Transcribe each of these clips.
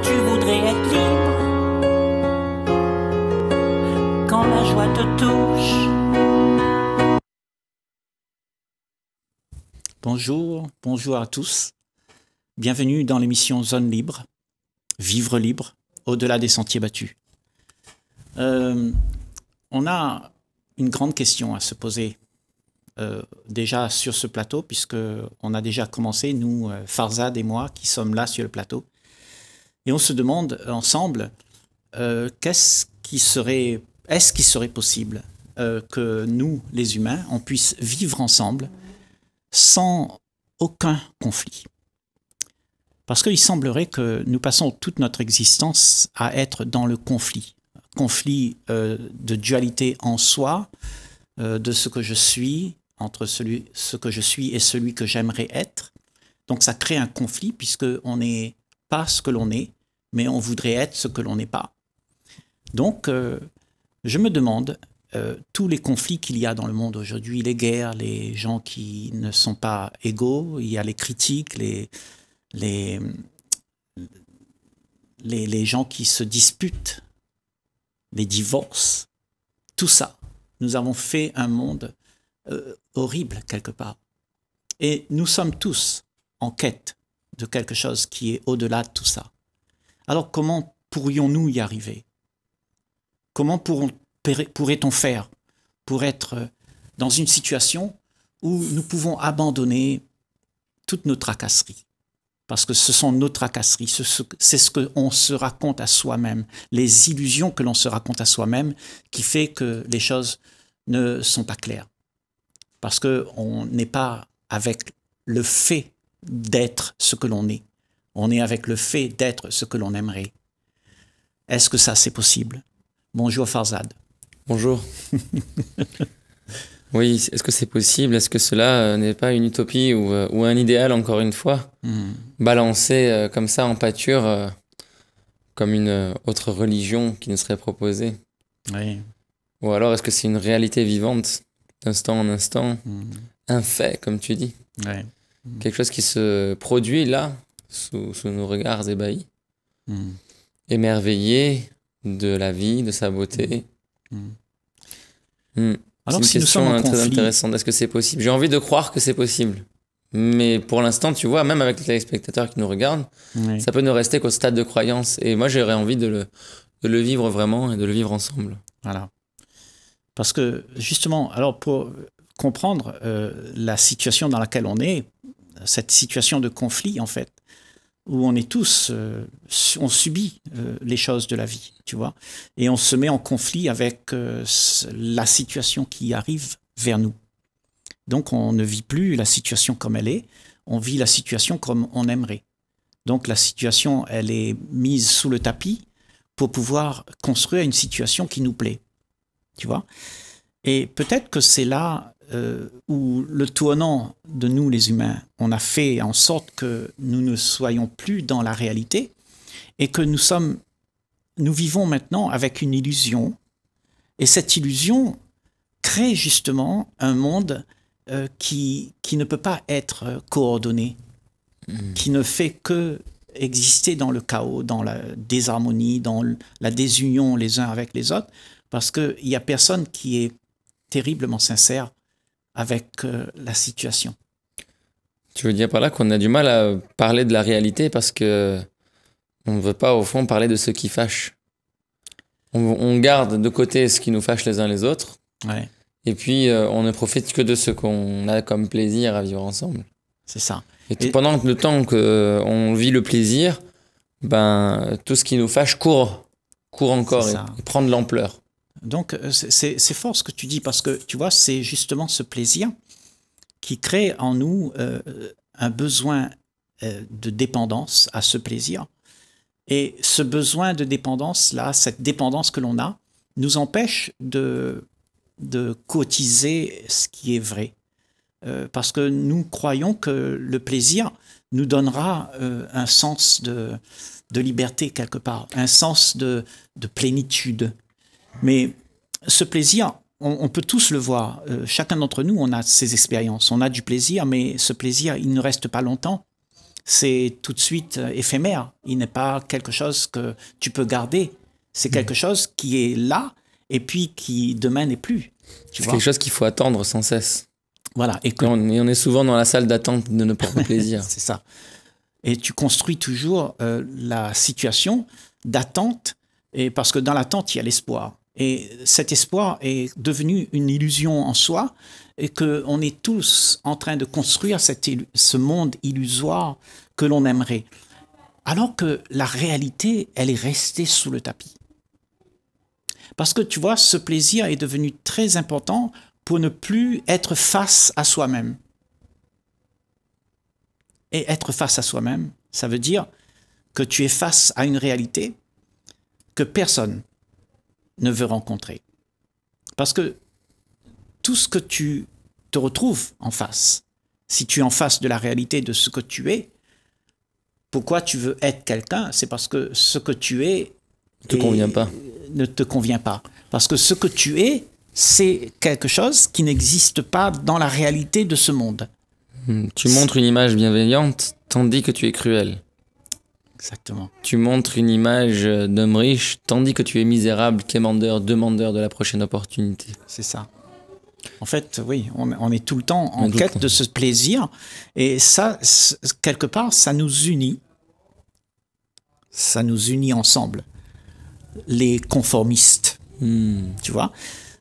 tu voudrais être libre quand la joie te touche. Bonjour, bonjour à tous. Bienvenue dans l'émission Zone Libre, Vivre Libre, au-delà des sentiers battus. Euh, on a une grande question à se poser euh, déjà sur ce plateau, puisque on a déjà commencé, nous, euh, Farzad et moi, qui sommes là sur le plateau, et on se demande ensemble euh, qu'est-ce qui serait, est-ce qu'il serait possible euh, que nous, les humains, on puisse vivre ensemble sans aucun conflit Parce qu'il semblerait que nous passons toute notre existence à être dans le conflit, conflit euh, de dualité en soi, de ce que je suis entre celui, ce que je suis et celui que j'aimerais être. Donc ça crée un conflit puisque on est ce que l'on est, mais on voudrait être ce que l'on n'est pas. Donc, euh, je me demande, euh, tous les conflits qu'il y a dans le monde aujourd'hui, les guerres, les gens qui ne sont pas égaux, il y a les critiques, les, les, les, gens qui se disputent, les divorces, tout ça. Nous avons fait un monde euh, horrible quelque part. Et nous sommes tous en quête de quelque chose qui est au-delà de tout ça. Alors comment pourrions-nous y arriver Comment pourrait-on faire pour être euh, dans une situation où nous pouvons abandonner toutes nos tracasseries Parce que ce sont nos tracasseries, c'est ce qu'on se raconte à soi-même, les illusions que l'on se raconte à soi-même qui fait que les choses ne sont pas claires. Parce qu'on n'est pas avec le fait d'être ce que l'on est. On est avec le fait d'être ce que l'on aimerait. Est-ce que ça, c'est possible Bonjour Farzad. Bonjour. oui, est-ce que c'est possible Est-ce que cela euh, n'est pas une utopie euh, ou, un idéal, encore une fois hmm. Balancé euh, comme ça en pâture, comme une autre religion qui nous serait proposée Oui. Ou alors, est-ce que c'est une réalité vivante, d'instant en instant, hmm. un fait, comme tu dis Oui quelque chose qui se produit là, sous, sous nos regards ébahis, mm. émerveillé émerveillés de la vie, de sa beauté. Mm. Mm. Alors, une question hein, très intéressante. Est-ce que c'est possible J'ai envie de croire que c'est possible. Mais pour l'instant, tu vois, même avec les téléspectateurs qui nous regardent, ça peut ne rester qu'au stade de croyance. Et moi, j'aurais envie de le, de le vivre vraiment et de le vivre ensemble. Voilà. Parce que justement, alors pour comprendre euh, la situation dans laquelle on est, cette situation de conflit, en fait, où on est tous, euh, on subit euh, les choses de la vie, tu vois, et on se met en conflit avec euh, la situation qui arrive vers nous. Donc on ne vit plus la situation comme elle est, on vit la situation comme on aimerait. Donc la situation, elle est mise sous le tapis pour pouvoir construire une situation qui nous plaît, tu vois. Et peut-être que c'est là euh, où le tournant de nous les humains, on a fait en sorte que nous ne soyons plus dans la réalité et que nous sommes, nous vivons maintenant avec une illusion. Et cette illusion crée justement un monde euh, qui, qui ne peut pas être euh, coordonné, hmm. qui ne fait que exister dans le chaos, dans la désharmonie, dans la désunion les uns avec les autres, parce qu'il n'y a personne qui est terriblement sincère avec euh, la situation. Tu veux dire par là qu'on a du mal à parler de la réalité parce que on ne veut pas au fond parler de ce qui fâche. On, garde de côté ce qui nous fâche les uns les autres. Ouais. Et puis euh, on ne profite que de ce qu'on a comme plaisir à vivre ensemble. C'est ça. Et, pendant le temps qu'on euh, vit le plaisir, ben tout ce qui nous fâche court, court encore et prend de l'ampleur. Donc euh, c'est fort ce que tu dis, parce que tu vois, c'est justement ce plaisir qui crée en nous euh, un besoin euh, de dépendance à ce plaisir. Et ce besoin de dépendance, là, cette dépendance que l'on a, nous empêche de, de cotiser ce qui est vrai. parce que nous croyons que le plaisir nous donnera un sens de, de liberté quelque part, un sens de, de plénitude, mais ce plaisir, on, peut tous le voir. Euh, chacun d'entre nous, on a ses expériences, on a du plaisir, mais ce plaisir, il ne reste pas longtemps. C'est tout de suite euh, éphémère. Il n'est pas quelque chose que tu peux garder. C'est mmh. quelque chose qui est là et puis qui demain n'est plus. C'est quelque chose qu'il faut attendre sans cesse. Voilà. Et, on, est souvent dans la salle d'attente de nos propres plaisir. C'est ça. Et tu construis toujours euh, la situation d'attente, et parce que dans l'attente, il y a l'espoir. Et cet espoir est devenu une illusion en soi et qu'on est tous en train de construire cette, ce monde illusoire que l'on aimerait. Alors que la réalité, elle est restée sous le tapis. Parce que tu vois, ce plaisir est devenu très important pour ne plus être face à soi-même. Et être face à soi-même, ça veut dire que tu es face à une réalité que personne, ne veut rencontrer. Parce que tout ce que tu te retrouves en face, si tu es en face de la réalité de ce que tu es, pourquoi tu veux être quelqu'un C'est parce que ce que tu es ne te convient pas. Parce que ce que tu es, c'est quelque chose qui n'existe pas dans la réalité de ce monde. Hmm, tu montres une image bienveillante, tandis que tu es cruel. Exactement. Tu montres une image d'homme riche, tandis que tu es misérable, quémandeur, demandeur de la prochaine opportunité. C'est ça. En fait, oui, on, est tout le temps en quête de ce plaisir. Et ça, quelque part, ça nous unit. Ça nous unit ensemble. Les conformistes. Hmm. Tu vois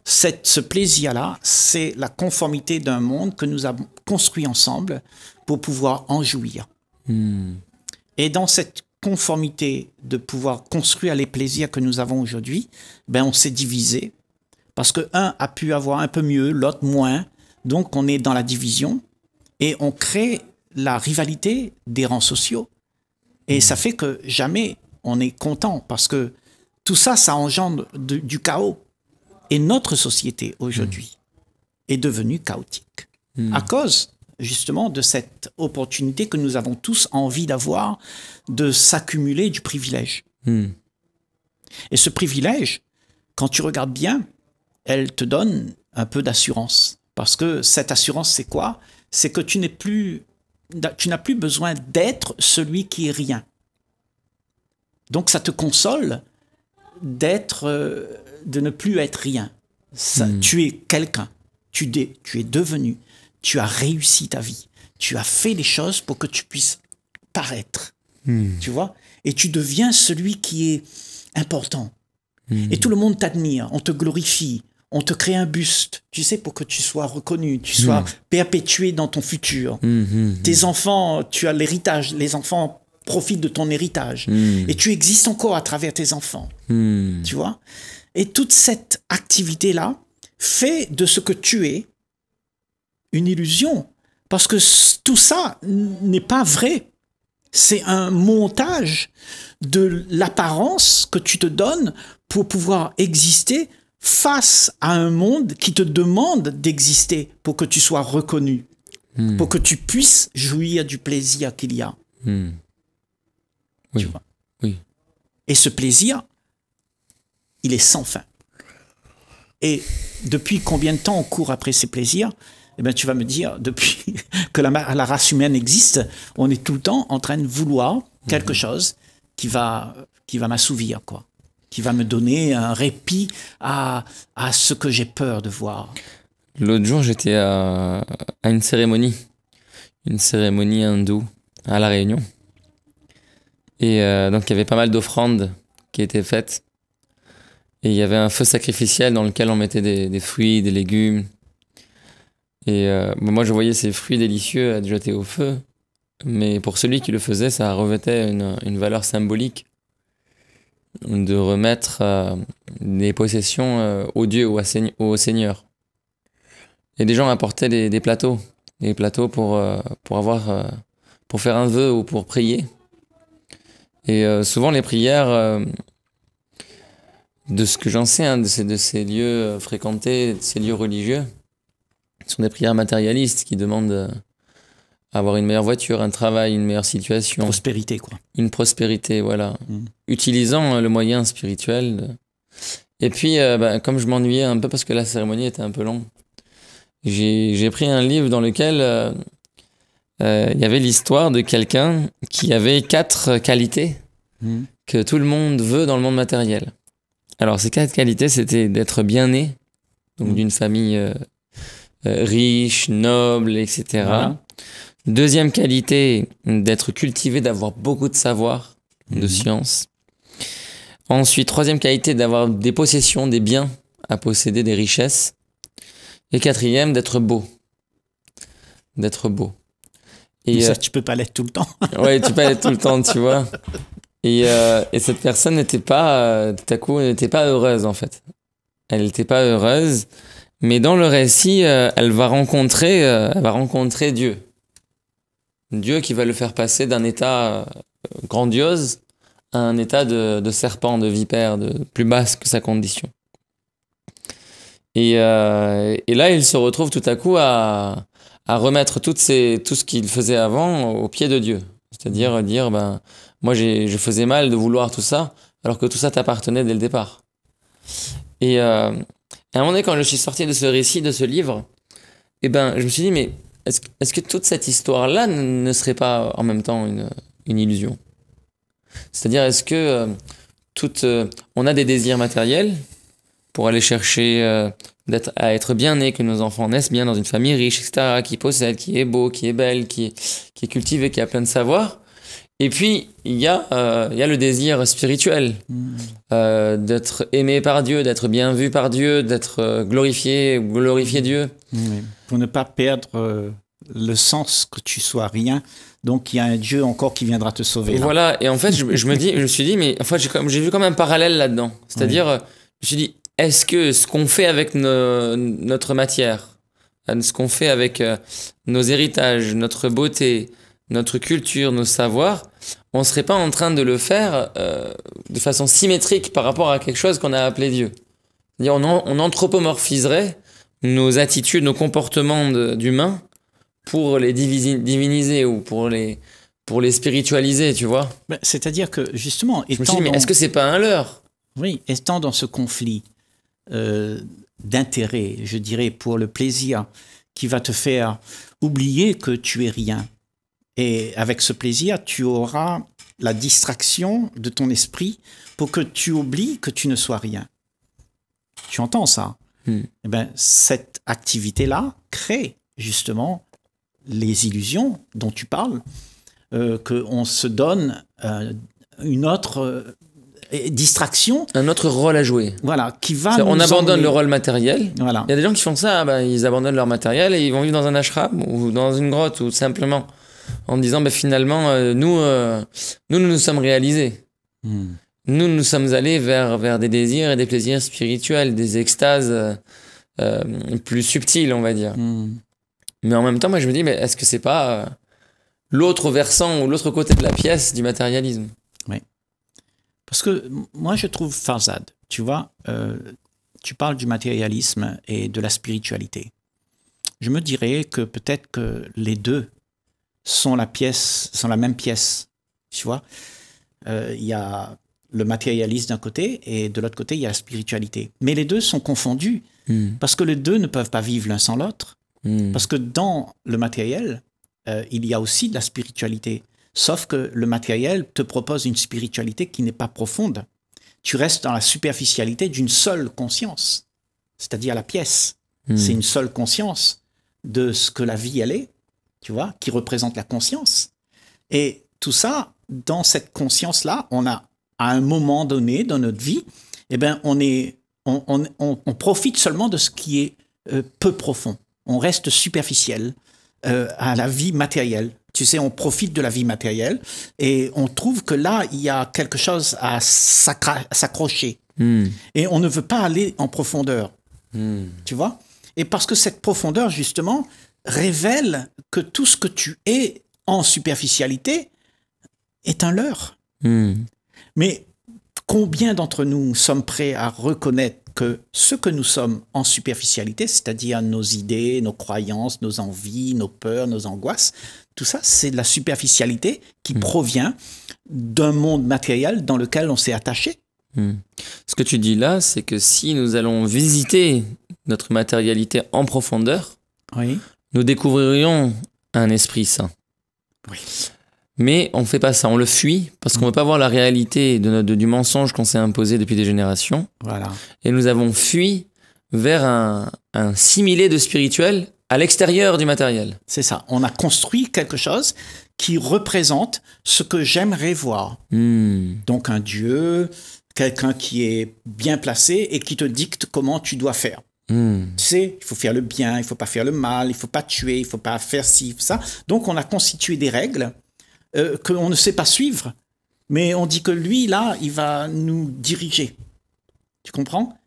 Cette, Ce plaisir-là, c'est la conformité d'un monde que nous avons construit ensemble pour pouvoir en jouir. Hmm. Et dans cette conformité, de pouvoir construire les plaisirs que nous avons aujourd'hui, ben on s'est divisé. Parce que un a pu avoir un peu mieux, l'autre moins. Donc on est dans la division et on crée la rivalité des rangs sociaux. Et mmh. ça fait que jamais on est content parce que tout ça, ça engendre du chaos. Et notre société aujourd'hui mmh. est devenue chaotique mmh. à cause justement de cette opportunité que nous avons tous envie d'avoir de s'accumuler du privilège. Hmm. Et ce privilège, quand tu regardes bien, elle te donne un peu d'assurance. Parce que cette assurance, c'est quoi C'est que tu n'es plus, tu n'as plus besoin d'être celui qui est rien. Donc ça te console d'être, euh, de ne plus être rien. Ça, hmm. Tu es quelqu'un. Tu, tu es devenu tu as réussi ta vie. Tu as fait les choses pour que tu puisses paraître. Hmm. Tu vois Et tu deviens celui qui est important. Hmm. Et tout le monde t'admire, on te glorifie, on te crée un buste, tu sais, pour que tu sois reconnu, tu sois hmm. perpétué dans ton futur. Tes enfants, tu as l'héritage, les enfants profitent de ton héritage. Et tu existes encore à travers tes enfants. Tu vois Et toute cette activité-là fait de ce que tu es une illusion. Parce que tout ça n'est pas vrai. C'est un montage de l'apparence que tu te donnes pour pouvoir exister face à un monde qui te demande d'exister pour que tu sois reconnu, hmm. pour que tu puisses jouir du plaisir qu'il y a. Hmm. Tu vois? oui. Et ce plaisir, il est sans fin. Et depuis combien de temps on court après ces plaisirs eh ben, tu vas me dire, depuis que la, race humaine existe, on est tout le temps en train de vouloir quelque mhm. chose qui va, qui va m'assouvir, quoi. Qui va me donner un répit à, ce que j'ai peur de voir. L'autre jour, j'étais à, une cérémonie, une cérémonie hindoue à La Réunion. Et euh, donc, il y avait pas mal d'offrandes qui étaient faites. Et il y avait un feu sacrificiel dans lequel on mettait des fruits, des légumes. Et euh, moi, je voyais ces fruits délicieux à jeter au feu, mais pour celui qui le faisait, ça revêtait une, une valeur symbolique de remettre euh, des possessions euh, au Dieu ou au Seigneur. Et des gens apportaient des, plateaux, des plateaux pour, pour, avoir, pour faire un vœu ou pour prier. Et souvent, les prières, de ce que j'en sais, hein, de, ces, de ces lieux fréquentés, de ces lieux religieux, ce sont des prières matérialistes qui demandent euh, avoir une meilleure voiture, un travail, une meilleure situation. Prospérité, quoi. Une prospérité, voilà. Mm. Utilisant euh, le moyen spirituel. Et puis, euh, bah, comme je m'ennuyais un peu parce que la cérémonie était un peu longue, j'ai pris un livre dans lequel il y avait l'histoire de quelqu'un qui avait quatre qualités mm. que tout le monde veut dans le monde matériel. Alors, ces quatre qualités, c'était d'être bien né, donc mm. d'une famille euh, riche, noble, etc. Deuxième qualité, d'être cultivé, d'avoir beaucoup de savoir, de mhm. science. Ensuite, troisième qualité, d'avoir des possessions, des biens à posséder, des richesses. Et quatrième, d'être beau. D'être beau. Et ça, euh, tu peux pas l'être tout le temps. ouais, tu peux pas l'être tout le temps, tu vois. Et, euh, et cette personne n'était pas, tout à coup, n'était pas heureuse en fait. Elle n'était pas heureuse. Mais dans le récit, euh, elle va rencontrer, euh, elle va rencontrer Dieu. Dieu qui va le faire passer d'un état euh, grandiose à un état de, serpent, de vipère, de plus basse que sa condition. Et, là, il se retrouve tout à coup à, remettre tout ce qu'il faisait avant au pied de Dieu. C'est-à-dire dire, ben, moi je faisais mal de vouloir tout ça, alors que tout ça t'appartenait dès le départ. Et, à un moment donné, quand je suis sorti de ce récit, de ce livre, eh ben, je me suis dit, mais est-ce, que toute cette histoire-là ne serait pas en même temps une, illusion C'est-à-dire, est-ce que euh, toute, euh, on a des désirs matériels pour aller chercher euh, d'être, à être bien né, que nos enfants naissent bien dans une famille riche, etc., qui possède, qui est beau, qui est belle, qui, qui est cultivée, qui a plein de savoirs, et puis, il y, a, euh, il y a le désir spirituel mm. euh, d'être aimé par Dieu, d'être bien vu par Dieu, d'être euh, glorifié, glorifier mm. Dieu. pour ne pas perdre le sens que tu sois rien. Donc, il y a un Dieu encore qui viendra te sauver. Voilà, et en fait, je, me dis, je me suis dit, mais en fait, j'ai vu comme un parallèle là-dedans. C'est-à-dire, je me suis dit, est-ce que ce qu'on fait avec notre matière, ce qu'on fait avec nos héritages, notre beauté, notre culture, nos savoirs, on ne serait pas en train de le faire euh, de façon symétrique par rapport à quelque chose qu'on a appelé Dieu. on, anthropomorphiserait nos attitudes, nos comportements d'humains pour les diviniser ou pour les, spiritualiser, tu vois. Ben, c'est-à-dire que justement, Je me mais est-ce que c'est pas un leurre Oui, étant dans ce conflit euh, d'intérêt, je dirais, pour le plaisir, qui va te faire oublier que tu es rien, et avec ce plaisir, tu auras la distraction de ton esprit pour que tu oublies que tu ne sois rien. Tu entends ça hmm. eh ben, Cette activité-là crée justement les illusions dont tu parles, euh, qu'on se donne euh, une autre euh, distraction. Un autre rôle à jouer. Voilà, qui va. On abandonne le rôle matériel. Voilà. Il y a des gens qui font ça, ah ben, ils abandonnent leur matériel et ils vont vivre dans un ashram ou dans une grotte ou simplement en disant ben, finalement, euh, euh, nous, nous, nous sommes réalisés. Hmm. Nous, nous sommes allés vers, vers des désirs et des plaisirs spirituels, des extases euh, plus subtiles, on va dire. Hmm. Mais en même temps, moi, je me dis, mais est-ce que c'est pas l'autre versant ou l'autre côté de la pièce du matérialisme Oui. Parce que moi, je trouve Farzad, Tu vois, tu parles du matérialisme et de la spiritualité. Je me dirais que peut-être que les deux sont la pièce, sont la même pièce. Tu vois, euh, il y a le matérialisme d'un côté et de l'autre côté il y a la spiritualité. Mais les deux sont confondus hmm. parce que les deux ne peuvent pas vivre l'un sans l'autre. Hmm. Parce que dans le matériel, euh, il y a aussi de la spiritualité. Sauf que le matériel te propose une spiritualité qui n'est pas profonde. Tu restes dans la superficialité d'une seule conscience, c'est-à-dire la pièce. Hmm. C'est une seule conscience de ce que la vie elle est, tu vois, qui représente la conscience. Et tout ça, dans cette conscience-là, on a, à un moment donné dans notre vie, eh ben on, est, on, profite seulement de ce qui est euh, peu profond. On reste superficiel euh, à la vie matérielle. Tu sais, on profite de la vie matérielle et on trouve que là, il y a quelque chose à s'accrocher. Hmm. Et on ne veut pas aller en profondeur. Hmm. Tu vois Et parce que cette profondeur, justement, révèle que tout ce que tu es en superficialité est un leurre. Hmm. Mais combien d'entre nous sommes prêts à reconnaître que ce que nous sommes en superficialité, c'est-à-dire nos idées, nos croyances, nos envies, nos peurs, nos angoisses, tout ça, c'est de la superficialité qui hmm. provient d'un monde matériel dans lequel on s'est attaché. Hmm. Ce que tu dis là, c'est que si nous allons visiter notre matérialité en profondeur, oui nous découvririons un esprit saint. Oui. Mais on ne fait pas ça, on le fuit parce qu'on ne mm. veut pas voir la réalité de, du mensonge qu'on s'est imposé depuis des générations. Voilà. Et nous avons fui vers un, un similé de spirituel à l'extérieur du matériel. C'est ça, on a construit quelque chose qui représente ce que j'aimerais voir. Hmm. Donc un Dieu, quelqu'un qui est bien placé et qui te dicte comment tu dois faire. Hmm. Tu sais, il faut faire le bien, il faut pas faire le mal, il faut pas tuer, il faut pas faire ci, ça. Donc on a constitué des règles euh, qu'on ne sait pas suivre, mais on dit que lui, là, il va nous diriger. Tu comprends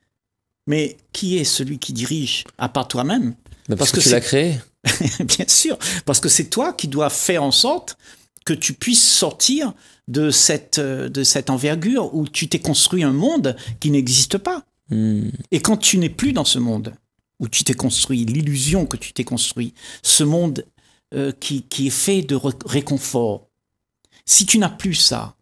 Mais qui est celui qui dirige, à part toi-même bah, parce, que, que tu l'as créé. bien sûr, parce que c'est toi qui dois faire en sorte que tu puisses sortir de cette, euh, de cette envergure où tu t'es construit un monde qui n'existe pas. Hmm. Et quand tu n'es plus dans ce monde où tu t'es construit, l'illusion que tu t'es construit, ce monde euh, qui, est fait de réconfort, si tu n'as plus ça,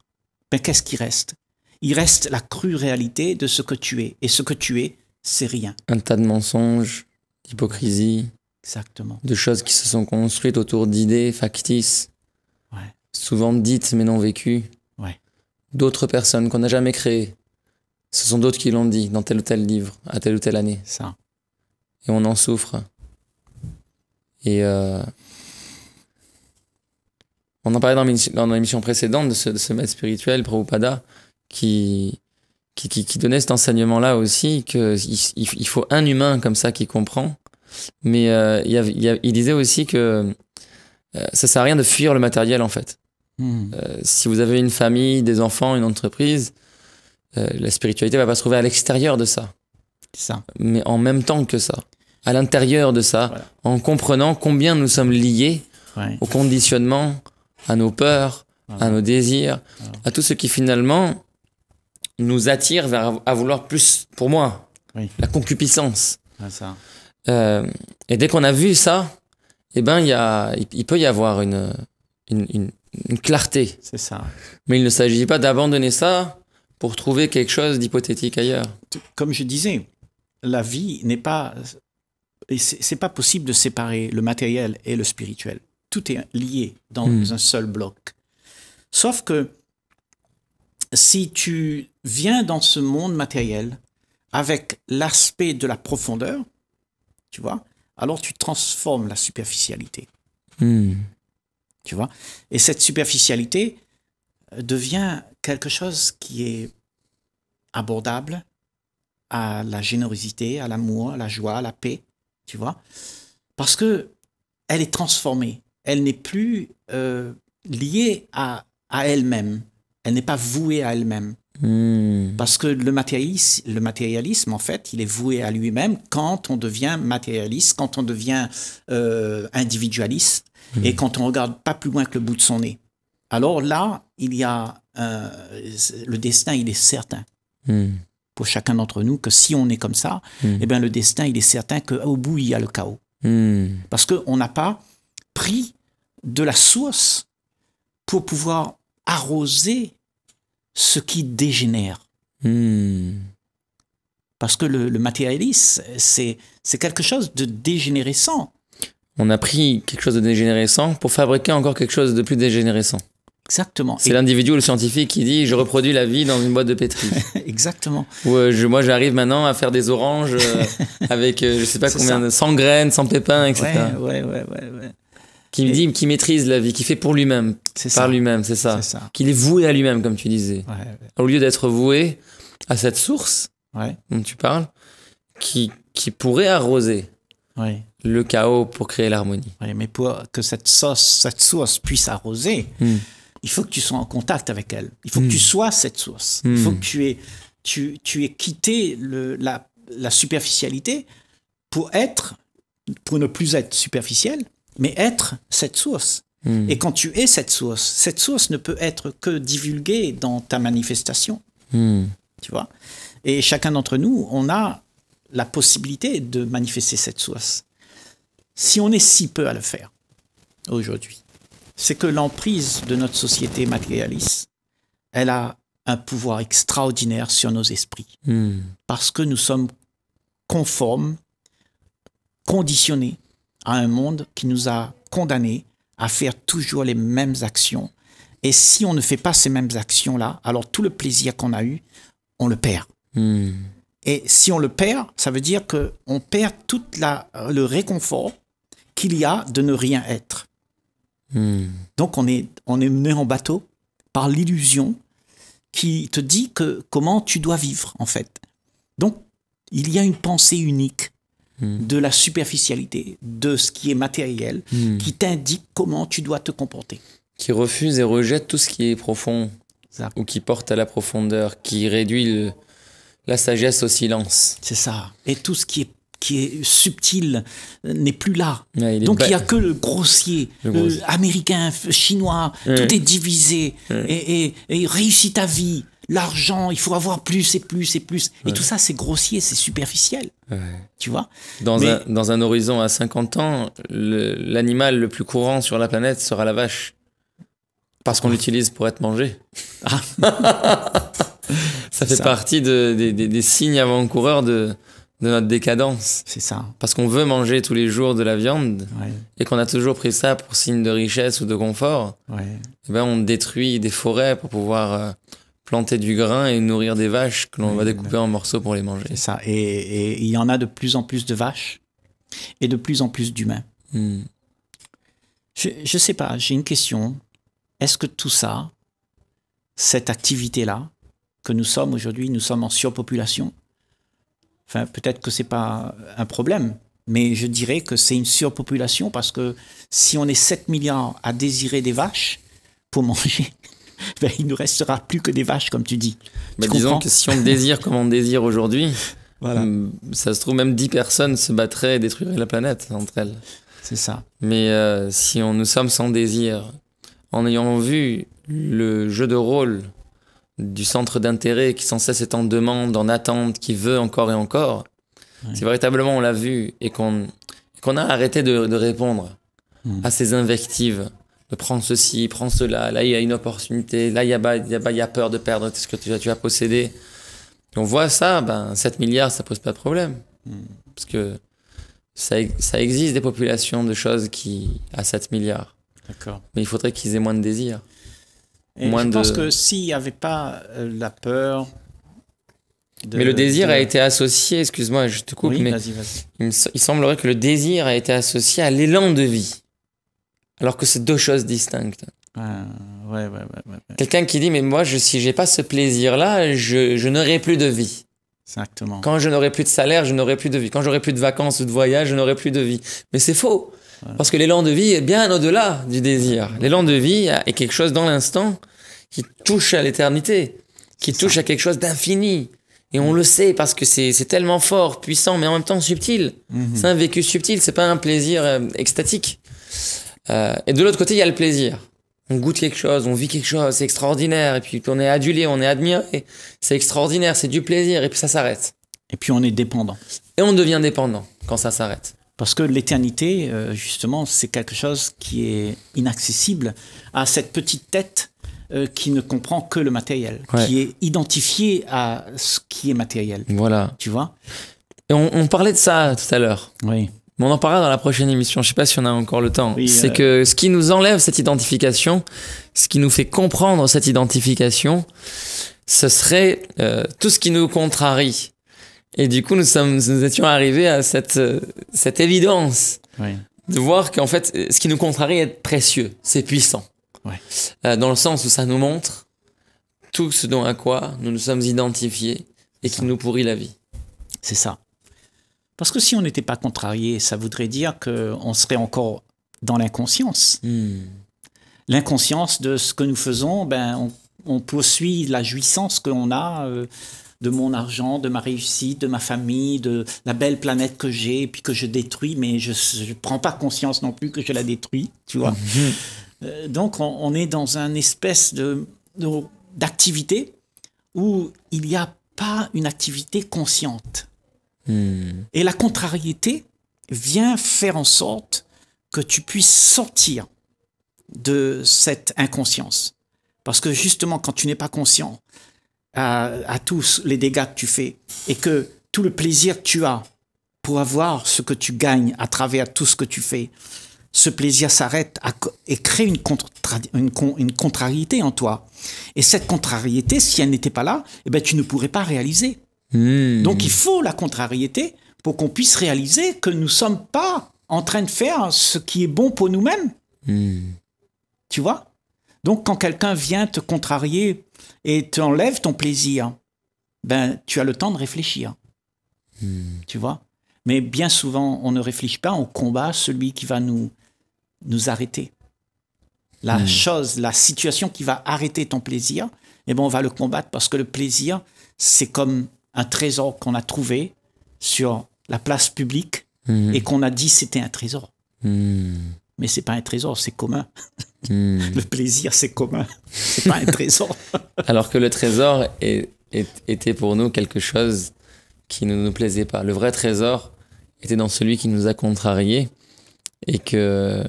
ben, qu'est-ce qui reste Il reste la crue réalité de ce que tu es. Et ce que tu es, c'est rien. Un tas de mensonges, d'hypocrisie. Exactement. De choses qui se sont construites autour d'idées factices. Souvent dites mais non vécues. D'autres personnes qu'on n'a jamais créées ce sont d'autres qui l'ont dit dans tel ou tel livre, à telle ou telle année. Ça. Et on en souffre. Et euh, on en parlait dans, l'émission précédente de ce, maître spirituel, Prabhupada, qui, qui, qui, qui donnait cet enseignement-là aussi, qu'il il faut un humain comme ça qui comprend. Mais euh, il, disait aussi que ça euh, ça sert à rien de fuir le matériel en fait. Hmm. si vous avez une famille, des enfants, une entreprise, euh, la spiritualité va pas se trouver à l'extérieur de ça. Ça. Mais en même temps que ça. À l'intérieur de ça, en comprenant combien nous sommes liés au conditionnement, à nos peurs, à nos désirs, à tout ce qui finalement nous attire à vouloir plus pour moi. La concupiscence. Euh, et dès qu'on a vu ça, eh ben, y a, il, peut y avoir une, une clarté. C'est ça. Mais il ne s'agit pas d'abandonner ça pour trouver quelque chose d'hypothétique ailleurs. Comme je disais, la vie n'est pas. et C'est pas possible de séparer le matériel et le spirituel. Tout est lié dans hmm. un seul bloc. Sauf que si tu viens dans ce monde matériel avec l'aspect de la profondeur, tu vois, alors tu transformes la superficialité. Hmm. Tu vois Et cette superficialité, devient quelque chose qui est abordable à la générosité, à l'amour, à la joie, à la paix, tu vois, parce que elle est transformée, elle n'est plus euh, liée à, à elle-même, elle n'est pas vouée à elle-même. Hmm. Parce que le matérialisme, le matérialisme, en fait, il est voué à lui-même quand on devient matérialiste, quand on devient euh, individualiste hmm. et quand on regarde pas plus loin que le bout de son nez. Alors là, il y a euh, le destin, il est certain. Hmm. Pour chacun d'entre nous, que si on est comme ça, hmm. eh bien le destin, il est certain qu'au bout, il y a le chaos. Hmm. Parce qu'on n'a pas pris de la source pour pouvoir arroser ce qui dégénère. Parce que le, le matérialisme, c'est quelque chose de dégénérescent. On a pris quelque chose de dégénérescent pour fabriquer encore quelque chose de plus dégénérescent. Exactement. C'est l'individu ou le scientifique qui dit je reproduis la vie dans une boîte de pétri. Exactement. Ou euh, moi j'arrive maintenant à faire des oranges euh, avec euh, je sais pas combien, de, sans graines, sans pépins, etc. Ouais, ouais, ouais, ouais Qui, dit, qui maîtrise la vie, qui fait pour lui-même, par lui-même, c'est ça. Qu'il est voué à lui-même, comme tu disais. Au lieu d'être voué à cette source dont tu parles, qui, pourrait arroser. le chaos pour créer l'harmonie. mais pour que cette sauce, cette source puisse arroser, hmm il faut que tu sois en contact avec elle. Il faut que tu hmm. sois cette source. Il faut hmm. que tu aies, tu, quitté le, la, superficialité pour être, pour ne plus être superficiel, mais être cette source. Hmm. Et quand tu es cette source, cette source ne peut être que divulguée dans ta manifestation. Tu vois Et chacun d'entre nous, on a la possibilité de manifester cette source. Si on est si peu à le faire aujourd'hui c'est que l'emprise de notre société matérialiste, elle a un pouvoir extraordinaire sur nos esprits. Hmm. Parce que nous sommes conformes, conditionnés à un monde qui nous a condamnés à faire toujours les mêmes actions. Et si on ne fait pas ces mêmes actions-là, alors tout le plaisir qu'on a eu, on le perd. Hmm. Et si on le perd, ça veut dire qu'on perd tout le réconfort qu'il y a de ne rien être. Hmm. Donc on est, on est mené en bateau par l'illusion qui te dit que comment tu dois vivre en fait. Donc il y a une pensée unique hmm. de la superficialité, de ce qui est matériel, hmm. qui t'indique comment tu dois te comporter. Qui refuse et rejette tout ce qui est profond, ou qui porte à la profondeur, qui réduit la sagesse au silence. C'est ça. Et tout ce qui est qui est subtil euh, n'est plus là. Donc il n'y a que le grossier, américain, chinois, tout est divisé et, et, réussis ta vie, l'argent, il faut avoir plus et plus et plus. Et tout ça, c'est grossier, c'est superficiel. Tu vois dans, un, dans un horizon à 50 ans, l'animal le, plus courant sur la planète sera la vache. Parce qu'on ah. l'utilise pour être mangé. Ah. ça fait partie de, des, des signes avant-coureurs de, de notre décadence. C'est ça. Parce qu'on veut manger tous les jours de la viande et qu'on a toujours pris ça pour signe de richesse ou de confort. Eh ben on détruit des forêts pour pouvoir euh, planter du grain et nourrir des vaches que l'on va découper en morceaux pour les manger. C'est ça. Et il y en a de plus en plus de vaches et de plus en plus d'humains. Hmm. Je, je sais pas, j'ai une question. Est-ce que tout ça, cette activité-là, que nous sommes aujourd'hui, nous sommes en surpopulation peut-être que ce n'est pas un problème, mais je dirais que c'est une surpopulation parce que si on est 7 milliards à désirer des vaches pour manger, ben, il ne restera plus que des vaches, comme tu dis. Mais disons que si on désire comme on désire aujourd'hui, hmm, ça se trouve même 10 personnes se battraient et détruiraient la planète entre elles. C'est ça. Mais euh, si on, nous sommes sans désir, en ayant vu le jeu de rôle du centre d'intérêt qui sans cesse est en demande, en attente, qui veut encore et encore, C'est si véritablement on l'a vu et qu'on a arrêté de, répondre hmm. à ces invectives, de prendre ceci, prends cela, là il y a une opportunité, là il y a, il y peur de perdre ce que tu, tu as possédé. on voit ça, ben, 7 milliards, ça pose pas de problème. Hmm. Parce que ça, ça, existe des populations de choses qui à 7 milliards. Mais il faudrait qu'ils aient moins de désir je pense que s'il n'y avait pas euh, la peur. mais le désir a été associé, excuse-moi, je te coupe, mais Il, semblerait que le désir a été associé à l'élan de vie, alors que c'est deux choses distinctes. Ah, ouais, ouais, ouais, Quelqu'un qui dit mais moi je, si j'ai pas ce plaisir là, je, n'aurai plus de vie. Exactement. Quand je n'aurai plus de salaire, je n'aurai plus de vie. Quand j'aurai plus de vacances ou de voyages, je n'aurai plus de vie. Mais c'est faux. Parce que l'élan de vie est bien au-delà du désir. L'élan de vie est quelque chose dans l'instant qui touche à l'éternité, qui touche à quelque chose d'infini. Et on le sait parce que c'est tellement fort, puissant, mais en même temps subtil. Mhm. C'est un vécu subtil, c'est pas un plaisir euh, extatique. Euh, et de l'autre côté, il y a le plaisir. On goûte quelque chose, on vit quelque chose, c'est extraordinaire. Et puis on est adulé, on est admiré. C'est extraordinaire, c'est du plaisir. Et puis ça s'arrête. Et puis on est dépendant. Et on devient dépendant quand ça s'arrête. Parce que l'éternité, euh, justement, c'est quelque chose qui est inaccessible à cette petite tête euh, qui ne comprend que le matériel, qui est identifié à ce qui est matériel. Voilà. Tu vois on, parlait de ça tout à l'heure. Oui. on en parlera dans la prochaine émission. Je ne sais pas si on a encore le temps. c'est euh, que ce qui nous enlève cette identification, ce qui nous fait comprendre cette identification, ce serait tout ce qui nous contrarie et du coup, nous, sommes, nous étions arrivés à cette, euh, cette évidence de voir qu'en fait, ce qui nous contrarie est précieux, c'est puissant. Euh, dans le sens où ça nous montre tout ce dont à quoi nous nous sommes identifiés et qui nous pourrit la vie. C'est ça. Parce que si on n'était pas contrarié, ça voudrait dire qu'on serait encore dans l'inconscience. Hmm. L'inconscience de ce que nous faisons, ben, on, poursuit la jouissance qu'on a. Euh, de mon argent, de ma réussite, de ma famille, de la belle planète que j'ai, puis que je détruis, mais je ne prends pas conscience non plus que je la détruis, tu vois. Mhm. Euh, donc on, est dans une espèce de, d'activité où il n'y a pas une activité consciente. Hmm. Et la contrariété vient faire en sorte que tu puisses sortir de cette inconscience. Parce que justement, quand tu n'es pas conscient, à, tous les dégâts que tu fais et que tout le plaisir que tu as pour avoir ce que tu gagnes à travers tout ce que tu fais, ce plaisir s'arrête et crée une, contrariété en toi. Et cette contrariété, si elle n'était pas là, eh ben, tu ne pourrais pas réaliser. Hmm. Donc il faut la contrariété pour qu'on puisse réaliser que nous ne sommes pas en train de faire ce qui est bon pour nous-mêmes. Hmm. Tu vois Donc quand quelqu'un vient te contrarier et enlèves ton plaisir, ben tu as le temps de réfléchir. Hmm. Tu vois Mais bien souvent, on ne réfléchit pas, on combat celui qui va nous, nous arrêter. La hmm. chose, la situation qui va arrêter ton plaisir, eh ben, on va le combattre parce que le plaisir, c'est comme un trésor qu'on a trouvé sur la place publique hmm. et qu'on a dit c'était un trésor mais c'est pas un trésor, c'est commun. Hmm. Le plaisir, c'est commun. C'est pas un trésor. Alors que le trésor était pour nous quelque chose qui ne nous plaisait pas. Le vrai trésor était dans celui qui nous a contrariés et que,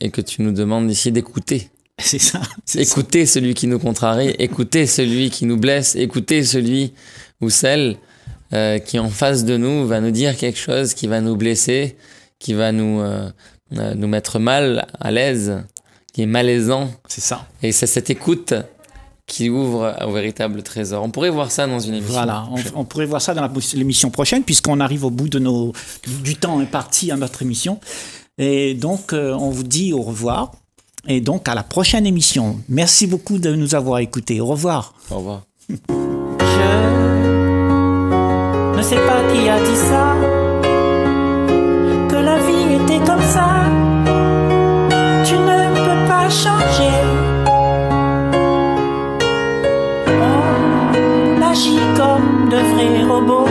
et que tu nous demandes ici d'écouter. C'est ça. Écouter celui qui nous contrarie, écouter celui qui nous blesse, écouter celui ou celle euh, qui en face de nous va nous dire quelque chose qui va nous blesser, qui va nous euh, euh, nous mettre mal à l'aise, qui est malaisant. C'est ça. Et c'est cette écoute qui ouvre un véritable trésor. On pourrait voir ça dans une émission. Voilà, on, pourrait voir ça dans l'émission prochaine, puisqu'on arrive au bout de nos, du temps imparti à notre émission. Et donc, euh, on vous dit au revoir. Et donc, à la prochaine émission. Merci beaucoup de nous avoir écoutés. Au revoir. Au revoir. Je ne sais pas qui a dit ça t'es comme ça, tu ne peux pas changer. On agit comme de vrais robots,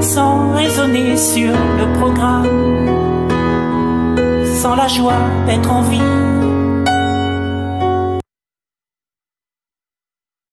sans raisonner sur le programme, sans la joie d'être en vie.